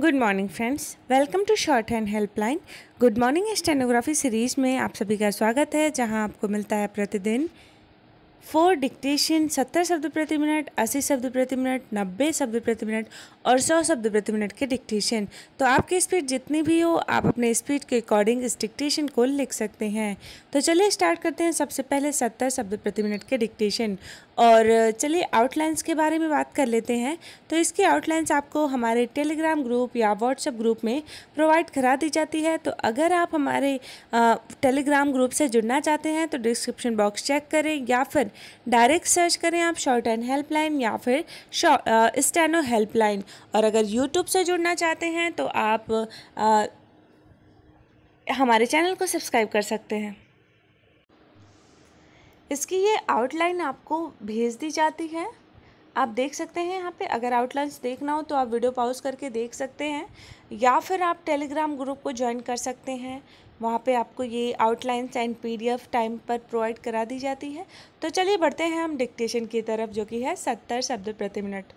good morning friends welcome to shorthand helpline good morning stenography series में आप सभी का स्वागत है जहां आपको मिलता है प्रतिदिन फोर डिक्टेशन सत्तर शब्द प्रति मिनट अस्सी शब्द प्रति मिनट नब्बे शब्द प्रति मिनट और सौ शब्द प्रति मिनट के डिक्टेशन तो आपकी स्पीड जितनी भी हो आप अपने स्पीड के अकॉर्डिंग इस डिक्टेशन को लिख सकते हैं तो चलिए स्टार्ट करते हैं सबसे पहले सत्तर शब्द प्रति मिनट के डिक्टेशन और चलिए आउटलाइंस के बारे में बात कर लेते हैं तो इसकी आउटलाइंस आपको हमारे टेलीग्राम ग्रुप या व्हाट्सएप ग्रुप में प्रोवाइड करा दी जाती है तो अगर आप हमारे टेलीग्राम ग्रुप से जुड़ना चाहते हैं तो डिस्क्रिप्शन बॉक्स चेक करें या फिर डायरेक्ट सर्च करें आप शॉर्ट एंड हेल्पलाइन या फिर स्टेनो हेल्पलाइन और अगर यूट्यूब से जुड़ना चाहते हैं तो आप आ, हमारे चैनल को सब्सक्राइब कर सकते हैं इसकी ये आउटलाइन आपको भेज दी जाती है आप देख सकते हैं यहाँ पे अगर आउटलाइंस देखना हो तो आप वीडियो पॉज करके देख सकते हैं या फिर आप टेलीग्राम ग्रुप को ज्वाइन कर सकते हैं वहाँ पे आपको ये आउटलाइंस एंड पीडीएफ टाइम पर प्रोवाइड करा दी जाती है तो चलिए बढ़ते हैं हम डिक्टेशन की तरफ जो कि है सत्तर शब्द प्रति मिनट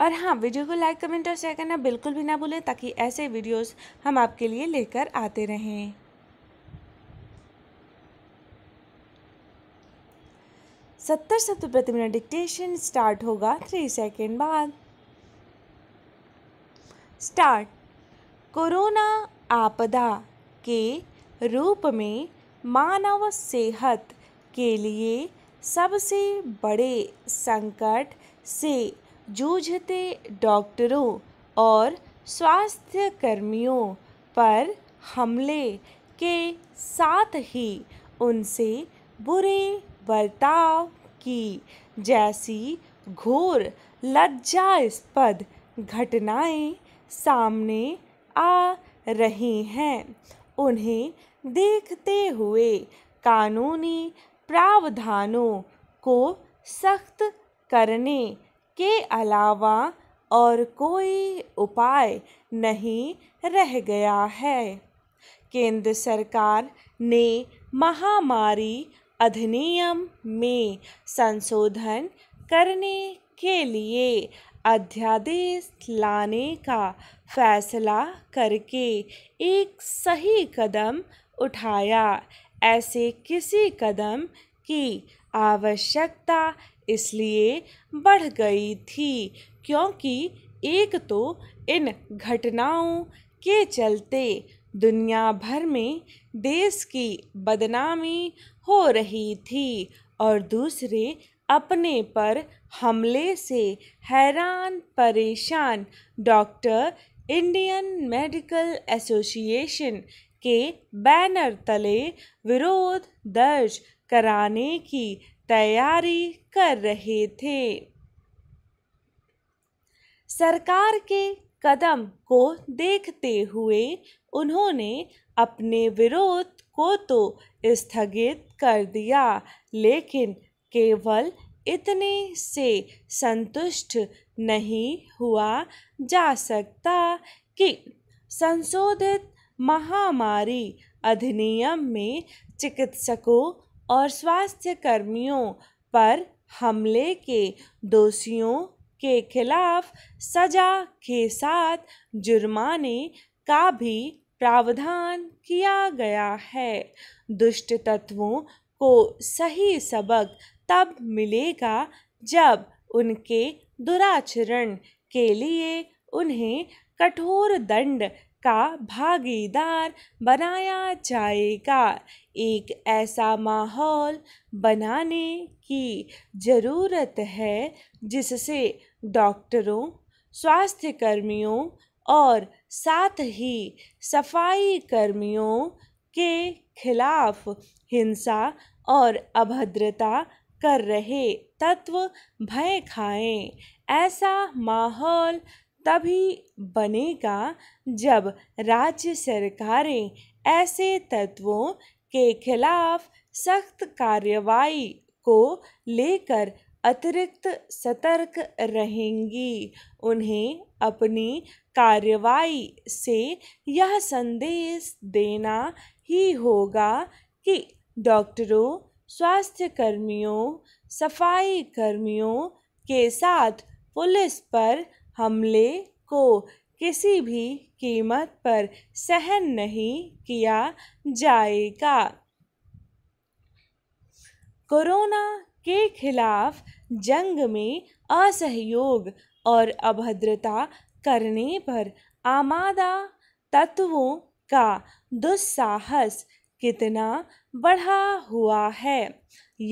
और हाँ वीडियो को लाइक कमेंट और शेयर करना बिल्कुल भी ना भूलें ताकि ऐसे वीडियोस हम आपके लिए लेकर आते रहें सत्तर शब्द प्रति मिनट डिक्टेशन स्टार्ट होगा थ्री सेकेंड बाद स्टार्ट कोरोना आपदा के रूप में मानव सेहत के लिए सबसे बड़े संकट से जूझते डॉक्टरों और स्वास्थ्य कर्मियों पर हमले के साथ ही उनसे बुरे बर्ताव की जैसी घोर लज्जास्पद घटनाएं सामने आ रही हैं उन्हें देखते हुए कानूनी प्रावधानों को सख्त करने के अलावा और कोई उपाय नहीं रह गया है केंद्र सरकार ने महामारी अधिनियम में संशोधन करने के लिए अध्यादेश लाने का फैसला करके एक सही कदम उठाया ऐसे किसी कदम की आवश्यकता इसलिए बढ़ गई थी क्योंकि एक तो इन घटनाओं के चलते दुनिया भर में देश की बदनामी हो रही थी और दूसरे अपने पर हमले से हैरान परेशान डॉक्टर इंडियन मेडिकल एसोसिएशन के बैनर तले विरोध दर्ज कराने की तैयारी कर रहे थे सरकार के कदम को देखते हुए उन्होंने अपने विरोध को तो स्थगित कर दिया लेकिन केवल इतने से संतुष्ट नहीं हुआ जा सकता कि संशोधित महामारी अधिनियम में चिकित्सकों और स्वास्थ्य कर्मियों पर हमले के दोषियों के खिलाफ सजा के साथ जुर्माने का भी प्रावधान किया गया है दुष्ट तत्वों को सही सबक तब मिलेगा जब उनके दुराचरण के लिए उन्हें कठोर दंड का भागीदार बनाया जाएगा एक ऐसा माहौल बनाने की ज़रूरत है जिससे डॉक्टरों स्वास्थ्य कर्मियों और साथ ही सफाई कर्मियों के खिलाफ हिंसा और अभद्रता कर रहे तत्व भय खाएं ऐसा माहौल तभी बनेगा जब राज्य सरकारें ऐसे तत्वों के खिलाफ सख्त कार्रवाई को लेकर अतिरिक्त सतर्क रहेंगी उन्हें अपनी कार्रवाई से यह संदेश देना ही होगा कि डॉक्टरों स्वास्थ्य कर्मियों सफाई कर्मियों के साथ पुलिस पर हमले को किसी भी कीमत पर सहन नहीं किया जाएगा कोरोना के खिलाफ जंग में असहयोग और अभद्रता करने पर आमादा तत्वों का दुस्साहस कितना बढ़ा हुआ है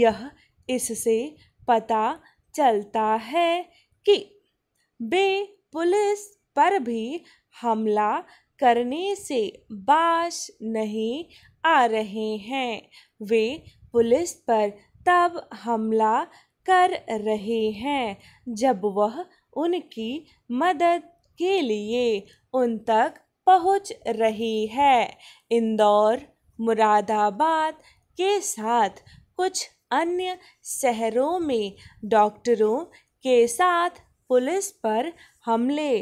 यह इससे पता चलता है कि वे पुलिस पर भी हमला करने से बाश नहीं आ रहे हैं वे पुलिस पर तब हमला कर रहे हैं जब वह उनकी मदद के लिए उन तक पहुंच रही है इंदौर मुरादाबाद के साथ कुछ अन्य शहरों में डॉक्टरों के साथ पुलिस पर हमले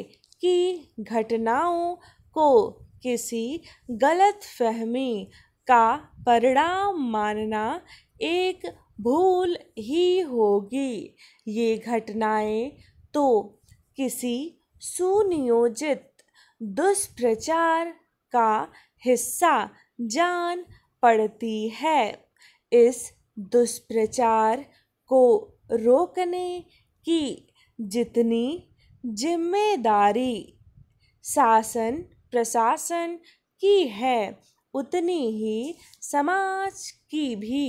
की घटनाओं को किसी गलत फहमी का परिणाम मानना एक भूल ही होगी ये घटनाएं तो किसी सुनियोजित दुष्प्रचार का हिस्सा जान पड़ती है इस दुष्प्रचार को रोकने की जितनी जिम्मेदारी शासन प्रशासन की है उतनी ही समाज की भी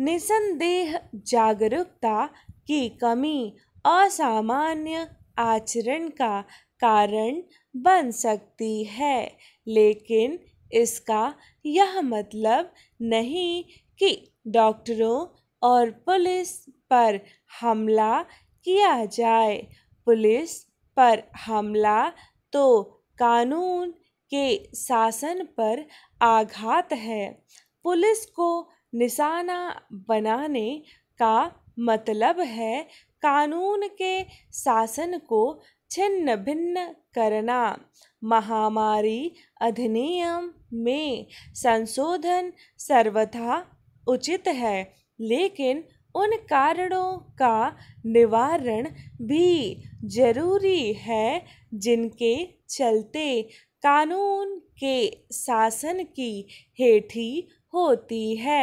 निसंदेह जागरूकता की कमी असामान्य आचरण का कारण बन सकती है लेकिन इसका यह मतलब नहीं कि डॉक्टरों और पुलिस पर हमला किया जाए पुलिस पर हमला तो कानून के शासन पर आघात है पुलिस को निशाना बनाने का मतलब है कानून के शासन को छिन्न भिन्न करना महामारी अधिनियम में संशोधन सर्वथा उचित है लेकिन उन कारणों का निवारण भी जरूरी है जिनके चलते कानून के शासन की हेठी होती है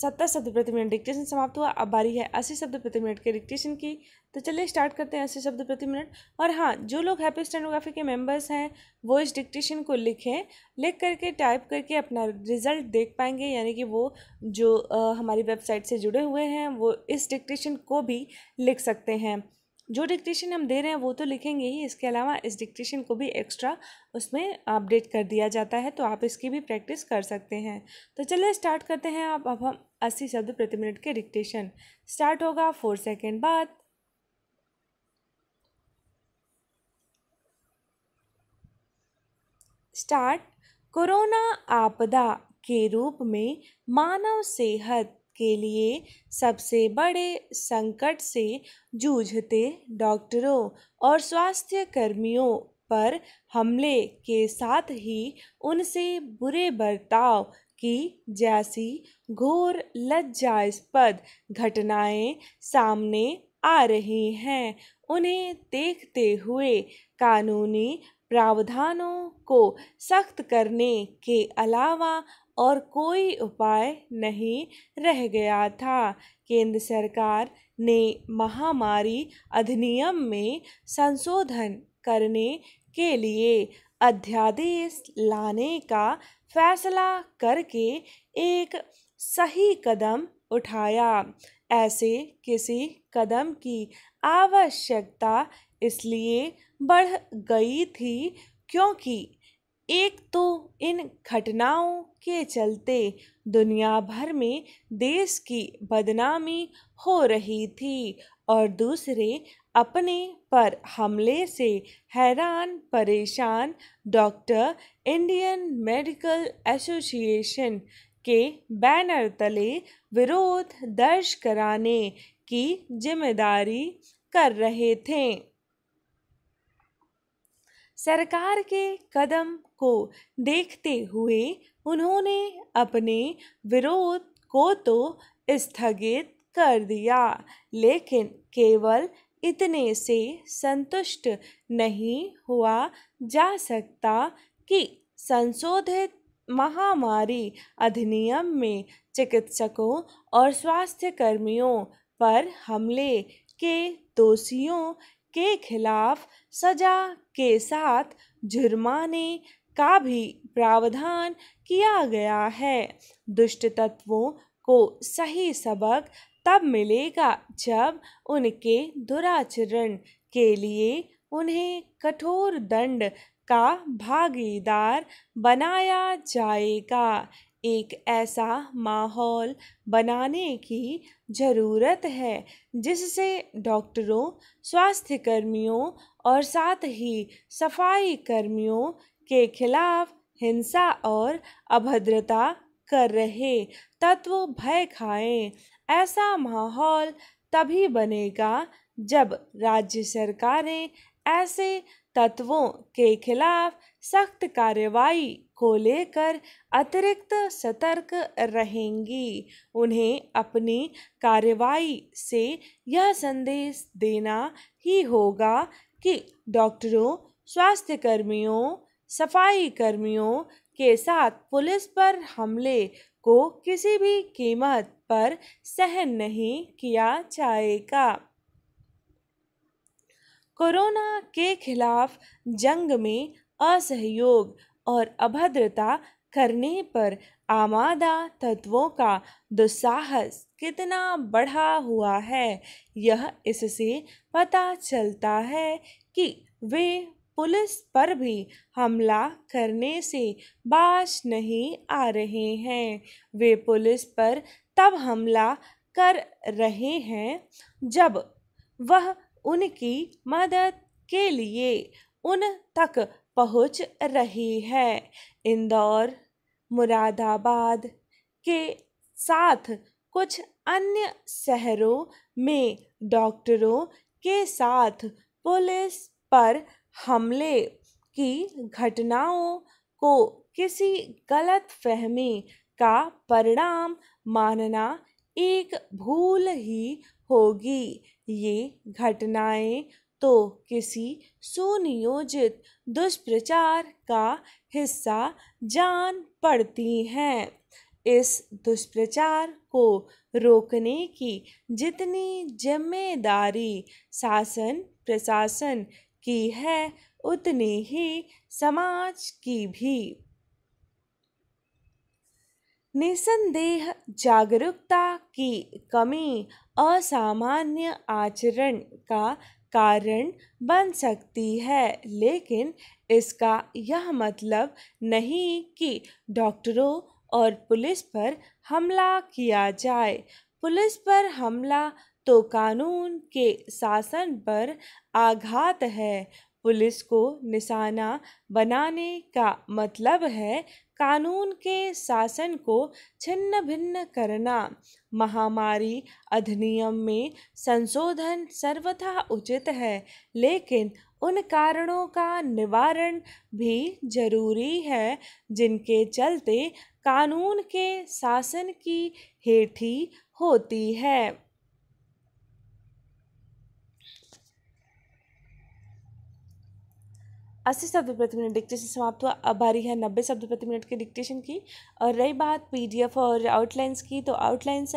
सत्तर शब्द प्रति मिनट डिक्टेशन समाप्त हुआ अब बारी है अस्सी शब्द प्रति मिनट के डिक्टेशन की तो चलिए स्टार्ट करते हैं अस्सी शब्द प्रति मिनट और हाँ जो लोग हैप्पी स्टेनोग्राफी के मेंबर्स हैं वो इस डिक्टेशन को लिखें लिख करके टाइप करके अपना रिजल्ट देख पाएंगे यानी कि वो जो आ, हमारी वेबसाइट से जुड़े हुए हैं वो इस डिक्टेशन को भी लिख सकते हैं जो डिक्टेशन हम दे रहे हैं वो तो लिखेंगे ही इसके अलावा इस डिक्टेशन को भी एक्स्ट्रा उसमें अपडेट कर दिया जाता है तो आप इसकी भी प्रैक्टिस कर सकते हैं तो चलिए स्टार्ट करते हैं आप अब हम अस्सी शब्द प्रति मिनट के डिक्टेशन स्टार्ट होगा फोर सेकेंड बाद स्टार्ट कोरोना आपदा के रूप में मानव सेहत के लिए सबसे बड़े संकट से जूझते डॉक्टरों और स्वास्थ्य कर्मियों पर हमले के साथ ही उनसे बुरे बर्ताव की जैसी घोर लज्जास्पद घटनाएं सामने आ रही हैं उन्हें देखते हुए कानूनी प्रावधानों को सख्त करने के अलावा और कोई उपाय नहीं रह गया था केंद्र सरकार ने महामारी अधिनियम में संशोधन करने के लिए अध्यादेश लाने का फैसला करके एक सही कदम उठाया ऐसे किसी कदम की आवश्यकता इसलिए बढ़ गई थी क्योंकि एक तो इन घटनाओं के चलते दुनिया भर में देश की बदनामी हो रही थी और दूसरे अपने पर हमले से हैरान परेशान डॉक्टर इंडियन मेडिकल एसोसिएशन के बैनर तले विरोध दर्ज कराने की जिम्मेदारी कर रहे थे सरकार के कदम को देखते हुए उन्होंने अपने विरोध को तो स्थगित कर दिया लेकिन केवल इतने से संतुष्ट नहीं हुआ जा सकता कि संशोधित महामारी अधिनियम में चिकित्सकों और स्वास्थ्य कर्मियों पर हमले के दोषियों के खिलाफ सजा के साथ जुर्माने का भी प्रावधान किया गया है दुष्ट तत्वों को सही सबक तब मिलेगा जब उनके दुराचरण के लिए उन्हें कठोर दंड का भागीदार बनाया जाएगा एक ऐसा माहौल बनाने की ज़रूरत है जिससे डॉक्टरों स्वास्थ्य कर्मियों और साथ ही सफाई कर्मियों के खिलाफ हिंसा और अभद्रता कर रहे तत्व भय खाएं ऐसा माहौल तभी बनेगा जब राज्य सरकारें ऐसे तत्वों के खिलाफ सख्त कार्रवाई को लेकर अतिरिक्त सतर्क रहेंगी उन्हें अपनी कार्रवाई से यह संदेश देना ही होगा कि डॉक्टरों स्वास्थ्यकर्मियों सफाई कर्मियों के साथ पुलिस पर हमले को किसी भी कीमत पर सहन नहीं किया जाएगा कोरोना के खिलाफ जंग में असहयोग और अभद्रता करने पर आमादा तत्वों का दुस्साहस कितना बढ़ा हुआ है यह इससे पता चलता है कि वे पुलिस पर भी हमला करने से बाज नहीं आ रहे हैं वे पुलिस पर तब हमला कर रहे हैं जब वह उनकी मदद के लिए उन तक पहुंच रही है इंदौर मुरादाबाद के साथ कुछ अन्य शहरों में डॉक्टरों के साथ पुलिस पर हमले की घटनाओं को किसी गलत फहमी का परिणाम मानना एक भूल ही होगी ये घटनाएं तो किसी सुनियोजित दुष्प्रचार का हिस्सा जान पड़ती हैं इस दुष्प्रचार को रोकने की जितनी जिम्मेदारी शासन प्रशासन की है उतनी ही समाज की भी निसंदेह जागरूकता की कमी असामान्य आचरण का कारण बन सकती है लेकिन इसका यह मतलब नहीं कि डॉक्टरों और पुलिस पर हमला किया जाए पुलिस पर हमला तो कानून के शासन पर आघात है पुलिस को निशाना बनाने का मतलब है कानून के शासन को छिन्न भिन्न करना महामारी अधिनियम में संशोधन सर्वथा उचित है लेकिन उन कारणों का निवारण भी जरूरी है जिनके चलते कानून के शासन की हेठी होती है अस्सी शब्द प्रति मिनट डिक्टेशन समाप्त हुआ अब बारी है नब्बे शब्द प्रति मिनट के डिक्टेशन की और रही बात पीडीएफ और आउटलाइंस की तो आउटलाइंस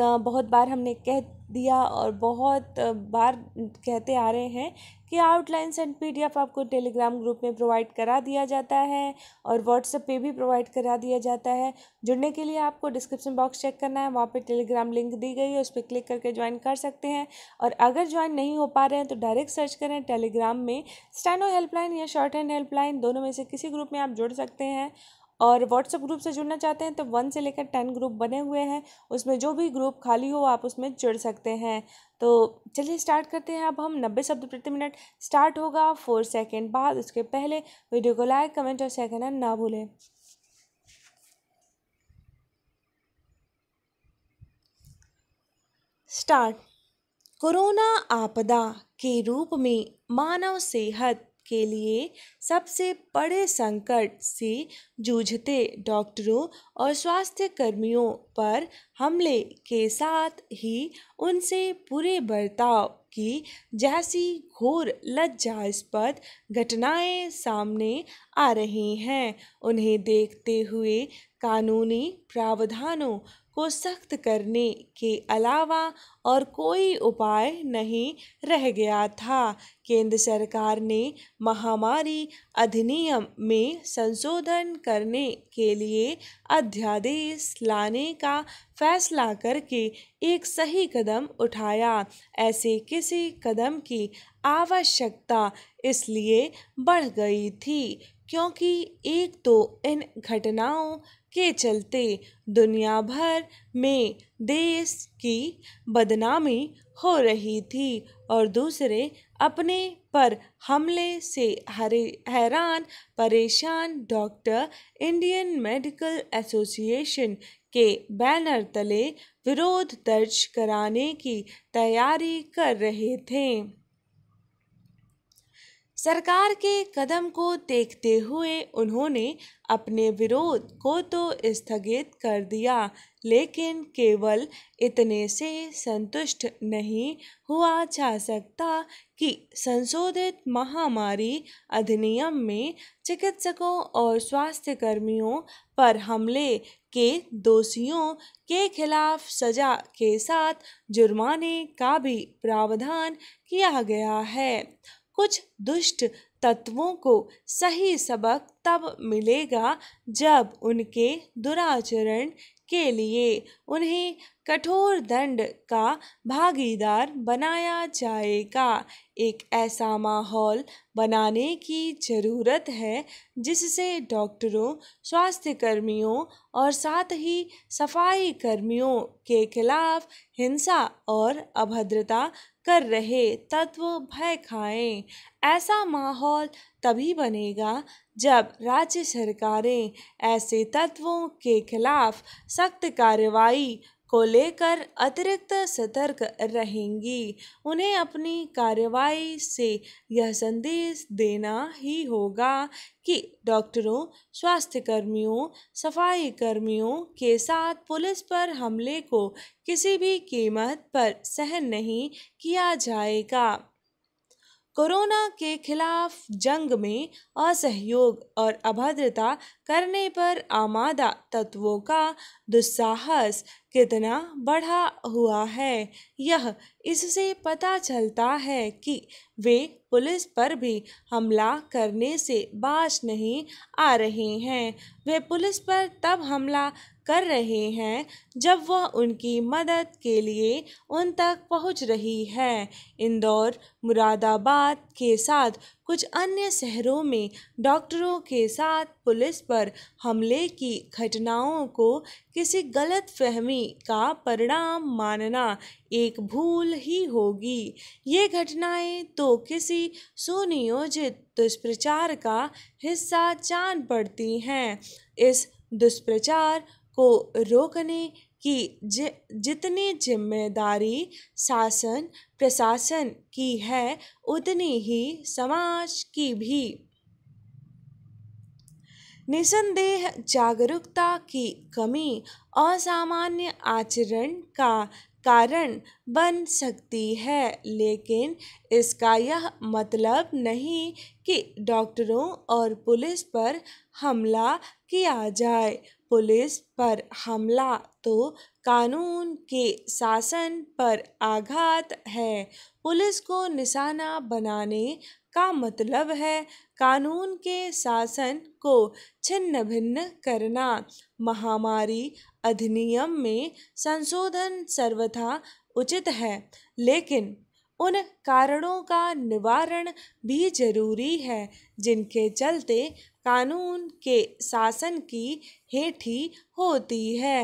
बहुत बार हमने कह दिया और बहुत बार कहते आ रहे हैं कि आउटलाइंस एंड पीडीएफ आपको टेलीग्राम ग्रुप में प्रोवाइड करा दिया जाता है और व्हाट्सएप पे भी प्रोवाइड करा दिया जाता है जुड़ने के लिए आपको डिस्क्रिप्शन बॉक्स चेक करना है वहाँ पे टेलीग्राम लिंक दी गई है उस पर क्लिक करके ज्वाइन कर सकते हैं और अगर ज्वाइन नहीं हो पा रहे हैं तो डायरेक्ट सर्च करें टेलीग्राम में स्टैनो हेल्पलाइन या शॉर्ट हैंड हेल्पलाइन दोनों में से किसी ग्रुप में आप जुड़ सकते हैं और व्हाट्सएप ग्रुप से जुड़ना चाहते हैं तो वन से लेकर टेन ग्रुप बने हुए हैं उसमें जो भी ग्रुप खाली हो आप उसमें जुड़ सकते हैं तो चलिए स्टार्ट करते हैं अब हम नब्बे शब्द प्रति मिनट स्टार्ट होगा फोर सेकेंड बाद उसके पहले वीडियो को लाइक कमेंट और शेयर करना ना भूलें स्टार्ट कोरोना आपदा के रूप में मानव सेहत के लिए सबसे बड़े संकट से जूझते डॉक्टरों और स्वास्थ्य कर्मियों पर हमले के साथ ही उनसे बुरे बर्ताव की जैसी घोर लज्जास्पद घटनाएं सामने आ रही हैं उन्हें देखते हुए कानूनी प्रावधानों को सख्त करने के अलावा और कोई उपाय नहीं रह गया था केंद्र सरकार ने महामारी अधिनियम में संशोधन करने के लिए अध्यादेश लाने का फैसला करके एक सही कदम उठाया ऐसे किसी कदम की आवश्यकता इसलिए बढ़ गई थी क्योंकि एक तो इन घटनाओं के चलते दुनिया भर में देश की बदनामी हो रही थी और दूसरे अपने पर हमले से हरे हैरान परेशान डॉक्टर इंडियन मेडिकल एसोसिएशन के बैनर तले विरोध दर्ज कराने की तैयारी कर रहे थे सरकार के कदम को देखते हुए उन्होंने अपने विरोध को तो स्थगित कर दिया लेकिन केवल इतने से संतुष्ट नहीं हुआ जा सकता कि संशोधित महामारी अधिनियम में चिकित्सकों और स्वास्थ्य कर्मियों पर हमले के दोषियों के खिलाफ सजा के साथ जुर्माने का भी प्रावधान किया गया है कुछ दुष्ट तत्वों को सही सबक तब मिलेगा जब उनके दुराचरण के लिए उन्हें कठोर दंड का भागीदार बनाया जाएगा एक ऐसा माहौल बनाने की ज़रूरत है जिससे डॉक्टरों स्वास्थ्य कर्मियों और साथ ही सफाई कर्मियों के खिलाफ हिंसा और अभद्रता कर रहे तत्व भय खाएं ऐसा माहौल तभी बनेगा जब राज्य सरकारें ऐसे तत्वों के खिलाफ सख्त कार्रवाई को लेकर अतिरिक्त सतर्क रहेंगी उन्हें अपनी कार्रवाई से यह संदेश देना ही होगा कि डॉक्टरों स्वास्थ्यकर्मियों सफाई कर्मियों के साथ पुलिस पर हमले को किसी भी कीमत पर सहन नहीं किया जाएगा कोरोना के खिलाफ जंग में असहयोग और अभद्रता करने पर आमादा तत्वों का दुस्साहस कितना बढ़ा हुआ है यह इससे पता चलता है कि वे पुलिस पर भी हमला करने से बाज नहीं आ रहे हैं वे पुलिस पर तब हमला कर रहे हैं जब वह उनकी मदद के लिए उन तक पहुंच रही है इंदौर मुरादाबाद के साथ कुछ अन्य शहरों में डॉक्टरों के साथ पुलिस पर हमले की घटनाओं को किसी गलत फहमी का परिणाम मानना एक भूल ही होगी ये घटनाएं तो किसी सुनियोजित दुष्प्रचार का हिस्सा जान पड़ती हैं इस दुष्प्रचार को रोकने की जि जितनी जिम्मेदारी शासन प्रशासन की है उतनी ही समाज की भी निसंदेह जागरूकता की कमी असामान्य आचरण का कारण बन सकती है लेकिन इसका यह मतलब नहीं कि डॉक्टरों और पुलिस पर हमला किया जाए पुलिस पर हमला तो कानून के शासन पर आघात है पुलिस को निशाना बनाने का मतलब है कानून के शासन को छिन्न भिन्न करना महामारी अधिनियम में संशोधन सर्वथा उचित है लेकिन उन कारणों का निवारण भी जरूरी है जिनके चलते कानून के शासन की हेठी होती है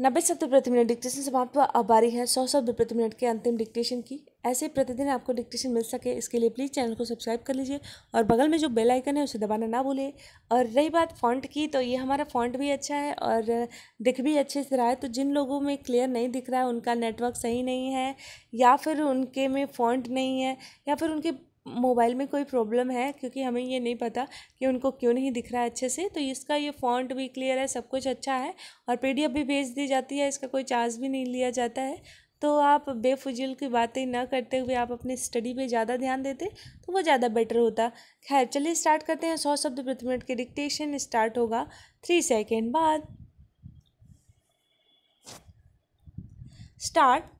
नब्बे शब्द प्रति मिनट डिक्टेशन समाप्त अब बारी है सौ सौ प्रति मिनट के अंतिम डिक्टेशन की ऐसे प्रतिदिन आपको डिक्टेशन मिल सके इसके लिए प्लीज़ चैनल को सब्सक्राइब कर लीजिए और बगल में जो बेल आइकन है उसे दबाना ना भूलें और रही बात फॉन्ट की तो ये हमारा फॉन्ट भी अच्छा है और दिख भी अच्छे से रहा है तो जिन लोगों में क्लियर नहीं दिख रहा है उनका नेटवर्क सही नहीं है या फिर उनके में फॉन्ट नहीं है या फिर उनके मोबाइल में कोई प्रॉब्लम है क्योंकि हमें ये नहीं पता कि उनको क्यों नहीं दिख रहा है अच्छे से तो इसका ये फॉन्ट भी क्लियर है सब कुछ अच्छा है और एफ भी भेज दी जाती है इसका कोई चार्ज भी नहीं लिया जाता है तो आप बेफजूल की बातें ना करते हुए आप अपने स्टडी पे ज़्यादा ध्यान देते तो वो ज़्यादा बेटर होता खैर चलिए स्टार्ट करते हैं सौ शब्द प्रति मिनट के डिक्टेशन स्टार्ट होगा थ्री सेकेंड बाद स्टार्ट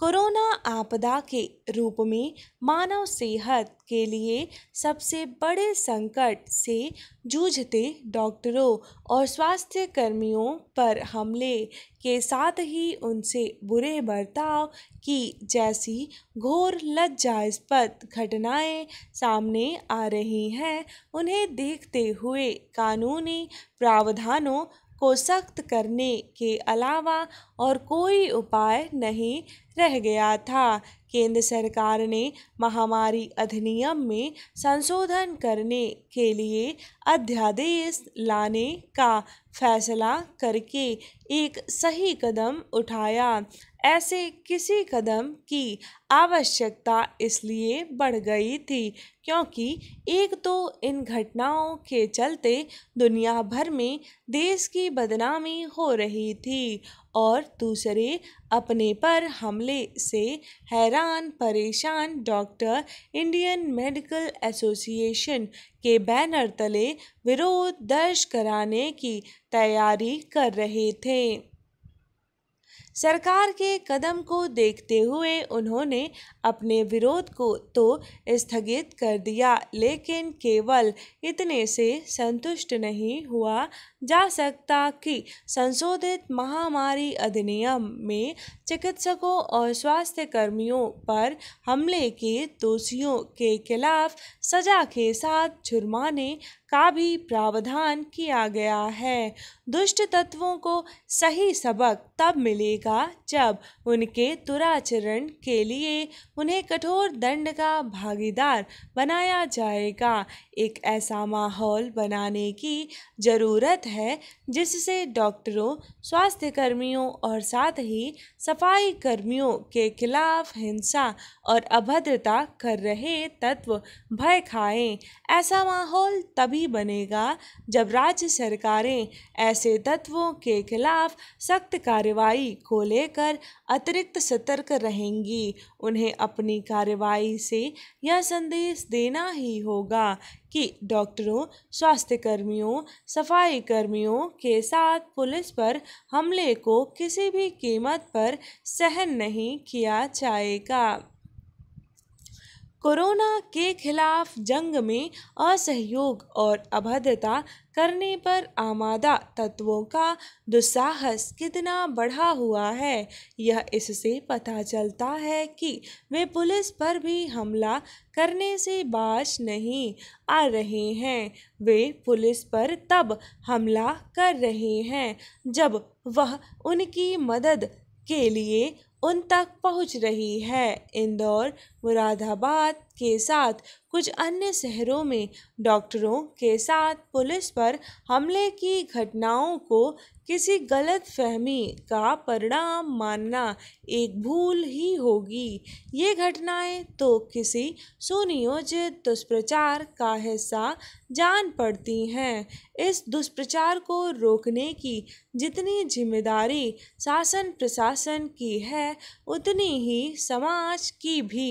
कोरोना आपदा के रूप में मानव सेहत के लिए सबसे बड़े संकट से जूझते डॉक्टरों और स्वास्थ्य कर्मियों पर हमले के साथ ही उनसे बुरे बर्ताव की जैसी घोर लज्जास्पद घटनाएं सामने आ रही हैं उन्हें देखते हुए कानूनी प्रावधानों को सख्त करने के अलावा और कोई उपाय नहीं रह गया था केंद्र सरकार ने महामारी अधिनियम में संशोधन करने के लिए अध्यादेश लाने का फैसला करके एक सही कदम उठाया ऐसे किसी कदम की आवश्यकता इसलिए बढ़ गई थी क्योंकि एक तो इन घटनाओं के चलते दुनिया भर में देश की बदनामी हो रही थी और दूसरे अपने पर हमले से हैरान परेशान डॉक्टर इंडियन मेडिकल एसोसिएशन के बैनर तले विरोध दर्ज कराने की तैयारी कर रहे थे सरकार के कदम को देखते हुए उन्होंने अपने विरोध को तो स्थगित कर दिया लेकिन केवल इतने से संतुष्ट नहीं हुआ जा सकता कि संशोधित महामारी अधिनियम में चिकित्सकों और स्वास्थ्य कर्मियों पर हमले के दोषियों के खिलाफ सजा के साथ जुर्माने का भी प्रावधान किया गया है दुष्ट तत्वों को सही सबक तब मिलेगा जब उनके दुराचरण के लिए उन्हें कठोर दंड का भागीदार बनाया जाएगा एक ऐसा माहौल बनाने की ज़रूरत है है जिससे डॉक्टरों स्वास्थ्य कर्मियों और साथ ही सफाई कर्मियों के खिलाफ हिंसा और अभद्रता कर रहे तत्व भय खाएं ऐसा माहौल तभी बनेगा जब राज्य सरकारें ऐसे तत्वों के खिलाफ सख्त कार्रवाई को लेकर अतिरिक्त सतर्क रहेंगी उन्हें अपनी कार्रवाई से यह संदेश देना ही होगा कि डॉक्टरों स्वास्थ्य कर्मियों सफाई कर्मियों के साथ पुलिस पर हमले को किसी भी कीमत पर सहन नहीं किया जाएगा कोरोना के खिलाफ जंग में असहयोग और अभद्रता करने पर आमादा तत्वों का दुस्साहस कितना बढ़ा हुआ है यह इससे पता चलता है कि वे पुलिस पर भी हमला करने से बाज नहीं आ रहे हैं वे पुलिस पर तब हमला कर रहे हैं जब वह उनकी मदद के लिए उन तक पहुंच रही है इंदौर मुरादाबाद के साथ कुछ अन्य शहरों में डॉक्टरों के साथ पुलिस पर हमले की घटनाओं को किसी गलत फहमी का परिणाम मानना एक भूल ही होगी ये घटनाएं तो किसी सुनियोजित दुष्प्रचार का हिस्सा जान पड़ती हैं इस दुष्प्रचार को रोकने की जितनी जिम्मेदारी शासन प्रशासन की है उतनी ही समाज की भी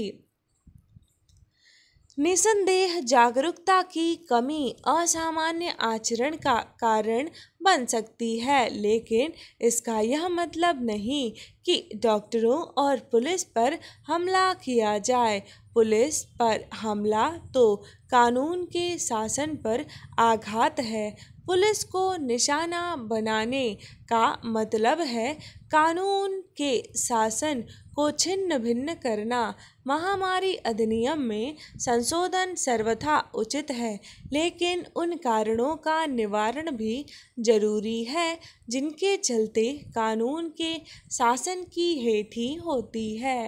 निसंदेह जागरूकता की कमी असामान्य आचरण का कारण बन सकती है लेकिन इसका यह मतलब नहीं कि डॉक्टरों और पुलिस पर हमला किया जाए पुलिस पर हमला तो कानून के शासन पर आघात है पुलिस को निशाना बनाने का मतलब है कानून के शासन को छिन्न भिन्न करना महामारी अधिनियम में संशोधन सर्वथा उचित है लेकिन उन कारणों का निवारण भी जरूरी है जिनके चलते कानून के शासन की हेठी होती है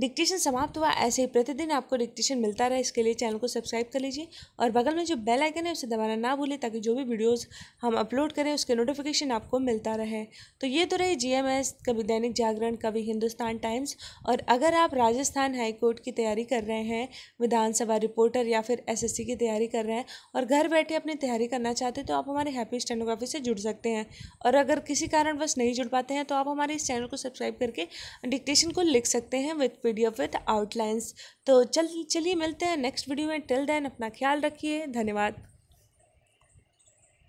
डिक्टेशन समाप्त हुआ ऐसे ही प्रतिदिन आपको डिक्टेशन मिलता रहे इसके लिए चैनल को सब्सक्राइब कर लीजिए और बगल में जो बेल आइकन है उसे दबाना ना भूलें ताकि जो भी वीडियोस हम अपलोड करें उसके नोटिफिकेशन आपको मिलता रहे तो ये तो रहे जीएमएस कभी दैनिक जागरण कभी हिंदुस्तान टाइम्स और अगर आप राजस्थान हाईकोर्ट की तैयारी कर रहे हैं विधानसभा रिपोर्टर या फिर एस की तैयारी कर रहे हैं और घर बैठे अपनी तैयारी करना चाहते हैं तो आप हमारे हैप्पी स्टेनोग्राफी से जुड़ सकते हैं और अगर किसी कारणवश नहीं जुड़ पाते हैं तो आप हमारे इस चैनल को सब्सक्राइब करके डिक्टेशन को लिख सकते हैं विद वीडियो विथ आउटलाइंस तो चल चलिए मिलते हैं नेक्स्ट वीडियो में टिल देन अपना ख्याल रखिए धन्यवाद